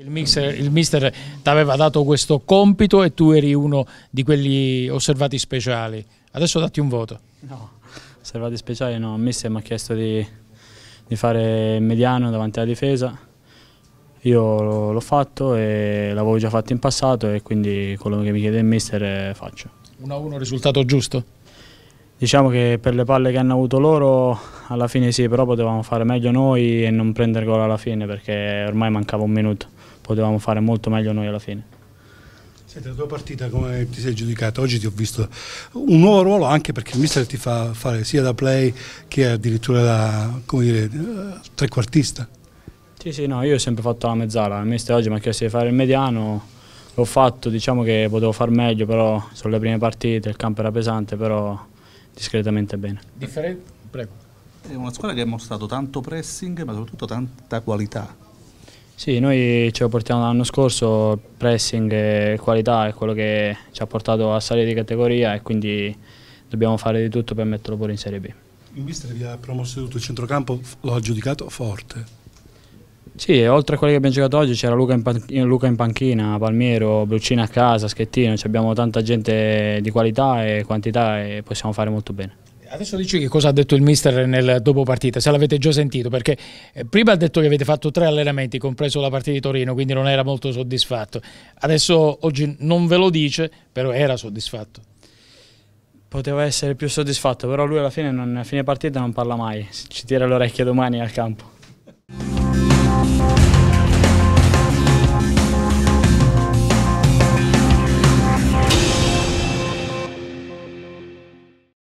Il, mixer, il mister ti aveva dato questo compito e tu eri uno di quelli osservati speciali. Adesso datti un voto. No, osservati speciali no. Il mister mi ha chiesto di, di fare mediano davanti alla difesa. Io l'ho fatto e l'avevo già fatto in passato e quindi quello che mi chiede il mister eh, faccio. 1-1 risultato giusto? Diciamo che per le palle che hanno avuto loro alla fine sì, però potevamo fare meglio noi e non prendere gol alla fine perché ormai mancava un minuto, potevamo fare molto meglio noi alla fine. Senti, la tua partita come ti sei giudicata? Oggi ti ho visto un nuovo ruolo anche perché il mister ti fa fare sia da play che addirittura da dire, eh, trequartista. Sì, sì, no, io ho sempre fatto la mezzala, il mister oggi mi ha chiesto di fare il mediano, l'ho fatto, diciamo che potevo far meglio, però sono le prime partite, il campo era pesante, però discretamente bene. Differen Prego. È una squadra che ha mostrato tanto pressing ma soprattutto tanta qualità. Sì, noi ce lo portiamo l'anno scorso, pressing e qualità è quello che ci ha portato a salire di categoria e quindi dobbiamo fare di tutto per metterlo pure in Serie B. Il mister vi ha promosso tutto il centrocampo, lo ha giudicato forte. Sì, oltre a quelli che abbiamo giocato oggi c'era Luca, Luca, in panchina, Palmiero, Bruccina a casa, Schettino, abbiamo tanta gente di qualità e quantità e possiamo fare molto bene. Adesso dici che cosa ha detto il mister nel dopo partita, se l'avete già sentito, perché eh, prima ha detto che avete fatto tre allenamenti, compreso la partita di Torino, quindi non era molto soddisfatto. Adesso oggi non ve lo dice, però era soddisfatto. Poteva essere più soddisfatto, però lui alla fine, non, a fine partita non parla mai, ci tira le orecchie domani al campo.